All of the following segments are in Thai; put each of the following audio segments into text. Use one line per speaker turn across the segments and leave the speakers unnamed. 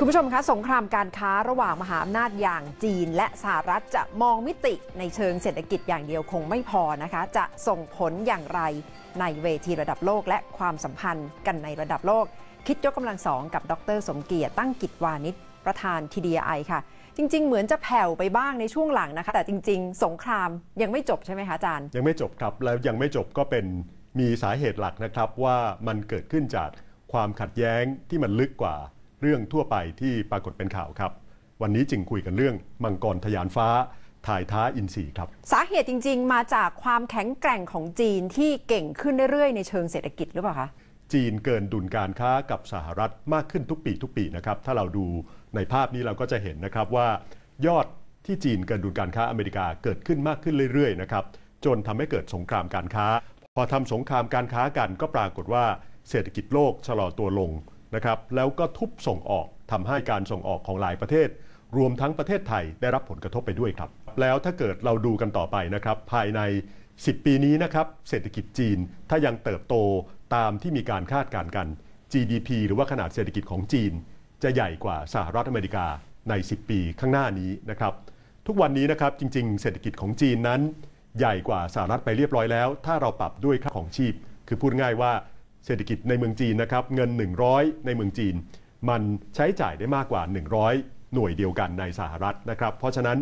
คุณผู้ชมคะสงครามการค้าระหว่างมหาอำนาจอย่างจีนและสหรัฐจะมองมิติในเชิงเศรษฐกิจอย่างเดียวคงไม่พอนะคะ จะส่งผลอย่างไรในเวทีระดับโลกและความสัมพันธ์กันในระดับโลก คิดยกกำลังสองกับดรสมเกียรติตั้งกิจวานิชประธานทีดีไอค่ะ จริง ๆ เหมือนจะแผ่วไปบ้างในช่วงหลังนะคะแต่จริงๆ สงครามยังไม่จบใช่ไหมคะอาจารย์
ยังไม่จบครับแล้วยังไม่จบก็เป็นมีสาเหตุหลักนะครับว่ามันเกิดขึ้นจากความขัดแย้งที่มันลึกกว่าเรื่องทั่วไปที่ปรากฏเป็นข่าวครับ วันนี้จึงคุยกันเรื่องมังกรทยานฟ้าถ่ายท้าอินทรีย์ครับ
สาเหตุจริงๆ มาจากความแข็งแกร่งของจีนที่เก่งขึ้นเรื่อยๆในเชิงเศรษฐกิจหรือเปล่าคะ
จีนเกินดุลการค้ากับสหรัฐมากขึ้นทุกปีทุกปีนะครับ ถ้าเราดูในภาพนี้เราก็จะเห็นนะครับว่า ยอดที่จีนเกินดุลการค้าอเมริกาเกิดขึ้นมากขึ้นเรื่อยๆนะครับจนทำให้เกิดสงครามการค้า พอทำสงครามการค้ากันก็ปรากฏว่าเศรษฐกิจโลกชะลอตัวลงนะครับแล้วก็ทุบส่งออกทำให้การส่งออกของหลายประเทศ รวมทั้งประเทศไทยได้รับผลกระทบไปด้วยครับแล้วถ้าเกิดเราดูกันต่อไปนะครับภายใน 10 ปีนี้นะครับเศรษฐกิจจีนถ้ายังเติบโตตามที่มีการคาดการณ์กัน GDP หรือว่าขนาดเศรษฐกิจของจีน จะใหญ่กว่าสหรัฐอเมริกาใน 10 ปีข้างหน้านี้นะครับทุกวันนี้นะครับจริง ๆเศรษฐกิจของจีนนั้น ใหญ่กว่าสหรัฐไปเรียบร้อยแล้ว ถ้าเราปรับด้วยค่าของชีพ คือพูดง่ายว่าเศรษฐกิจในเมืองจีนนะครับเงิน 100 ในเมืองจีน มันใช้จ่ายได้มากกว่า 100 หน่วยเดียวกันในสหรัฐนะครับเพราะฉะนั้น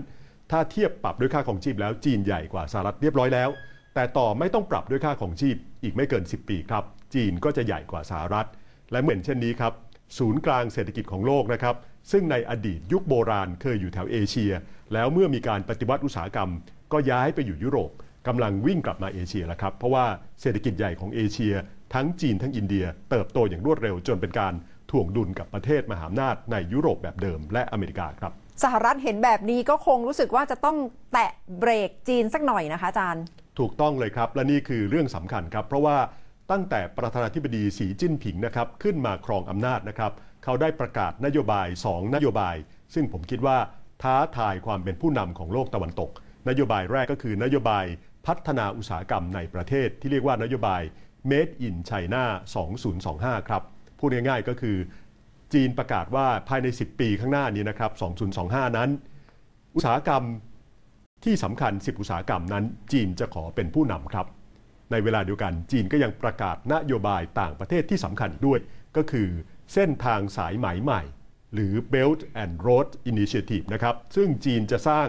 ถ้าเทียบปรับด้วยค่าของชีพแล้วจีนใหญ่กว่าสหรัฐเรียบร้อยแล้ว แต่ต่อไม่ต้องปรับด้วยค่าของชีพอีกไม่เกิน 10 ปีครับจีนก็จะใหญ่กว่าสหรัฐ และเหมือนเช่นนี้ครับศูนย์กลางเศรษฐกิจของโลกนะครับซึ่งในอดีตยุคโบราณเคยอยู่แถวเอเชีย แล้วเมื่อมีการปฏิวัติอุตสาหกรรม ก็ย้ายไปอยู่ยุโรปกำลังวิ่งกลับมาเอเชียแล้วครับเพราะว่าเศรษฐกิจใหญ่ของเอเชียทั้งจีนทั้งอินเดียเติบโตอย่างรวดเร็ว จนเป็นการถ่วงดุลกับประเทศมหาอำนาจในยุโรปแบบเดิมและอเมริกาครับ
สหรัฐเห็นแบบนี้ก็คงรู้สึกว่าจะต้องแตะเบรกจีนสักหน่อยนะคะอาจารย์
ถูกต้องเลยครับและนี่คือเรื่องสำคัญครับ เพราะว่าตั้งแต่ประธานาธิบดีสีจิ้นผิงนะครับขึ้นมาครองอำนาจนะครับเขาได้ประกาศนโยบาย2นโยบาย ซึ่งผมคิดว่าท้าทายความเป็นผู้นำของโลกตะวันตก นโยบายแรกก็คือนโยบายพัฒนาอุตสาหกรรมในประเทศที่เรียกว่านโยบาย Made in China 2025 ครับ พูดง่ายๆ ก็คือจีนประกาศว่าภายใน 10 ปีข้างหน้านี้นะครับ 2025 นั้น อุตสาหกรรมที่สำคัญ 10 อุตสาหกรรมนั้น จีนจะขอเป็นผู้นำครับ ในเวลาเดียวกัน จีนก็ยังประกาศนโยบายต่างประเทศที่สำคัญด้วย ก็คือ เส้นทางสายไหมใหม่ หรือ Belt and Road Initiative นะครับ ซึ่งจีนจะสร้าง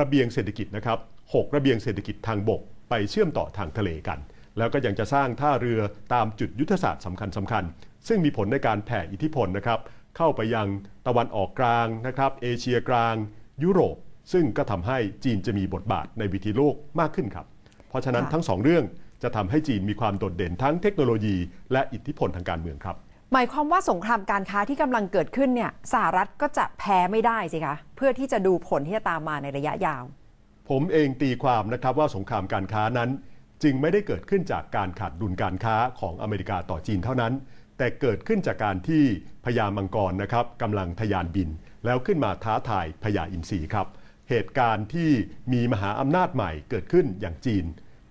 ระเบียงเศรษฐกิจนะครับ 6 ระเบียงเศรษฐกิจทางบก ไปเชื่อมต่อทางทะเลกันแล้วก็ยังจะสร้างท่าเรือตามจุดยุทธศาสตร์สำคัญสำคัญ ซึ่งมีผลในการแผ่อิทธิพลนะครับ เข้าไปยังตะวันออกกลางนะครับเอเชียกลาง ยุโรป ซึ่งก็ทำให้จีนจะมีบทบาทในวิธีโลกมากขึ้นครับ เพราะฉะนั้นทั้งสองเรื่องจะทำให้จีนมีความโดดเด่นทั้งเทคโนโลยีและอิทธิพลทางการเมืองครับ
หมายความว่าสงครามการค้าที่กำลังเกิดขึ้นเนี่ยสหรัฐก็จะแพ้ไม่ได้สิคะเพื่อที่จะดูผลที่จะตามมาในระยะยาว
ผมเองตีความนะครับว่าสงครามการค้านั้นจึงไม่ได้เกิดขึ้นจากการขาดดุลการค้าของอเมริกาต่อจีนเท่านั้น แต่เกิดขึ้นจากการที่พญามังกรนะครับกำลังทยานบิน แล้วขึ้นมาท้าทายพญาอินทรีครับเหตุการณ์ที่มีมหาอำนาจใหม่เกิดขึ้นอย่างจีน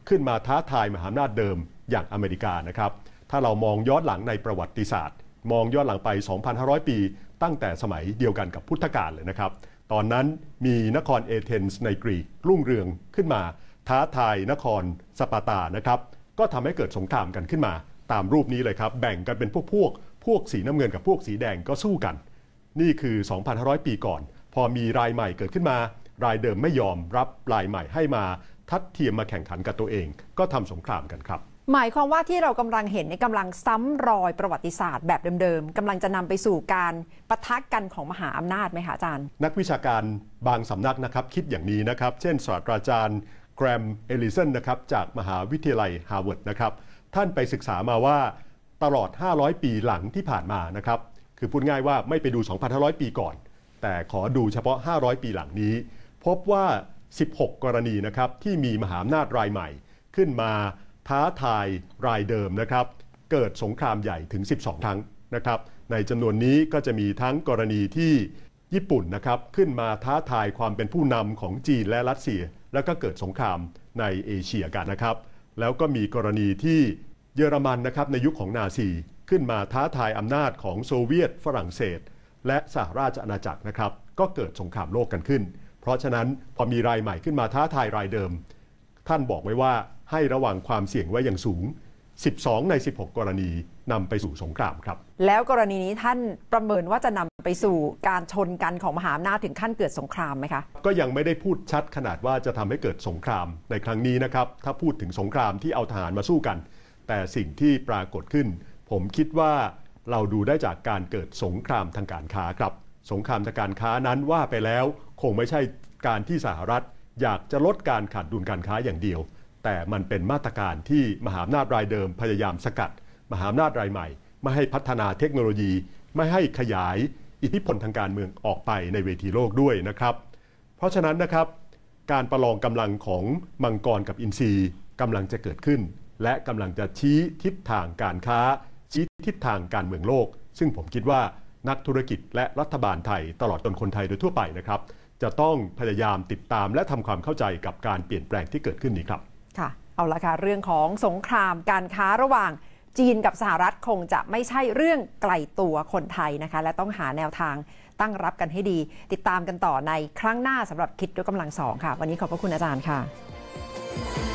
ขึ้นมาท้าทายมหาอำนาจเดิมอย่างอเมริกานะครับถ้าเรามองย้อนหลังในประวัติศาสตร์ มองย้อนหลังไป 2,500 ปี ตั้งแต่สมัยเดียวกันกับพุทธกาลเลยนะครับ ตอนนั้นมีนครเอเธนส์ ในกรีกรุ่งเรืองขึ้นมาท้าทายนครสปาตานะครับ ก็ทำให้เกิดสงครามกันขึ้นมา ตามรูปนี้เลยครับ แบ่งกันเป็นพวกพวกพวกสีน้ำเงินกับพวกสีแดงก็สู้กัน นี่คือ2,500 ปีก่อน พอมีรายใหม่เกิดขึ้นมา รายเดิมไม่ยอมรับรายใหม่ให้มา ทัดเทียมมาแข่งขันกับตัวเอง ก็ทำสงครามกันครับ
หมายความว่าที่เรากำลังเห็นในกำลังซ้ำรอยประวัติศาสตร์แบบเดิมๆ กำลังจะนำไปสู่การปะทักกันของมหาอำนาจไหมคะอาจารย์
นักวิชาการบางสำนักนะครับคิดอย่างนี้นะครับ เช่นศาสตราจารย์แกรมเอลิสันนะครับจากมหาวิทยาลัยฮาร์วาร์ดนะครับ ท่านไปศึกษามาว่าตลอด 500 ปีหลังที่ผ่านมานะครับ คือพูดง่ายว่าไม่ไปดู2,500 ปีก่อน แต่ขอดูเฉพาะ 500 ปีหลังนี้ พบว่า 16 กรณีนะครับที่มีมหาอำนาจรายใหม่ ขึ้นมาท้าทายรายเดิมนะครับ เกิดสงครามใหญ่ถึง 12ครั้งนะครับ ในจำนวนนี้ก็จะมีทั้งกรณีที่ญี่ปุ่นนะครับขึ้นมาท้าทายความเป็นผู้นำของจีนและรัสเซียแล้วก็เกิดสงครามในเอเชียกันนะครับ แล้วก็มีกรณีที่เยอรมันนะครับในยุคขของนาซีขึ้นมาท้าทายอำนาจของโซเวียตฝรั่งเศส และสหราชอาณาจักรนะครับ ก็เกิดสงครามโลกกันขึ้น เพราะฉะนั้นพอมีรายใหม่ขึ้นมาท้าทายรายเดิม ท่านบอกไว้ว่าให้ระวังความเสี่ยงไว้อย่างสูง 12 ใน 16 กรณีนำไปสู่สงครามครับ
แล้วกรณีนี้ท่านประเมินว่าจะนำไปสู่การชนกันของมหาอำนาจถึงขั้นเกิดสงครามไหมคะ
ก็ยังไม่ได้พูดชัดขนาดว่าจะทำให้เกิดสงคราม ในครั้งนี้นะครับถ้าพูดถึงสงครามที่เอาทหารมาสู้กัน แต่สิ่งที่ปรากฏขึ้น ผมคิดว่าเราดูได้จากการเกิดสงครามทางการค้าครับ สงครามทางการค้านั้นว่าไปแล้วคงไม่ใช่การที่สหรัฐ อยากจะลดการขาดดุลการค้าอย่างเดียว แต่มันเป็นมาตรการที่มหาอำนาจรายเดิมพยายามสกัดมหาอำนาจรายใหม่ ไม่ให้พัฒนาเทคโนโลยี ไม่ให้ขยาย อิทธิพลทางการเมืองออกไปในเวทีโลกด้วยนะครับ เพราะฉะนั้นนะครับ การประลองกำลังของมังกรกับอินทรีกำลังจะเกิดขึ้น และกำลังจะชี้ทิศทางการค้า ชี้ทิศทางการเมืองโลก ซึ่งผมคิดว่านักธุรกิจและรัฐบาลไทย ตลอดจนคนไทยโดยทั่วไปนะครับจะต้องพยายามติดตาม และทำความเข้าใจกับการเปลี่ยนแปลงที่เกิดขึ้นนี้ครับ
ค่ะเอาละค่ะเรื่องของสงคราม การค้าระหว่างจีนกับสหรัฐคงจะไม่ใช่เรื่องไกลตัวคนไทยนะคะและต้องหาแนวทางตั้งรับกันให้ดี ติดตามกันต่อในครั้งหน้าสำหรับคิดด้วยกำลังสองค่ะ วันนี้ขอบพระคุณอาจารย์ค่ะ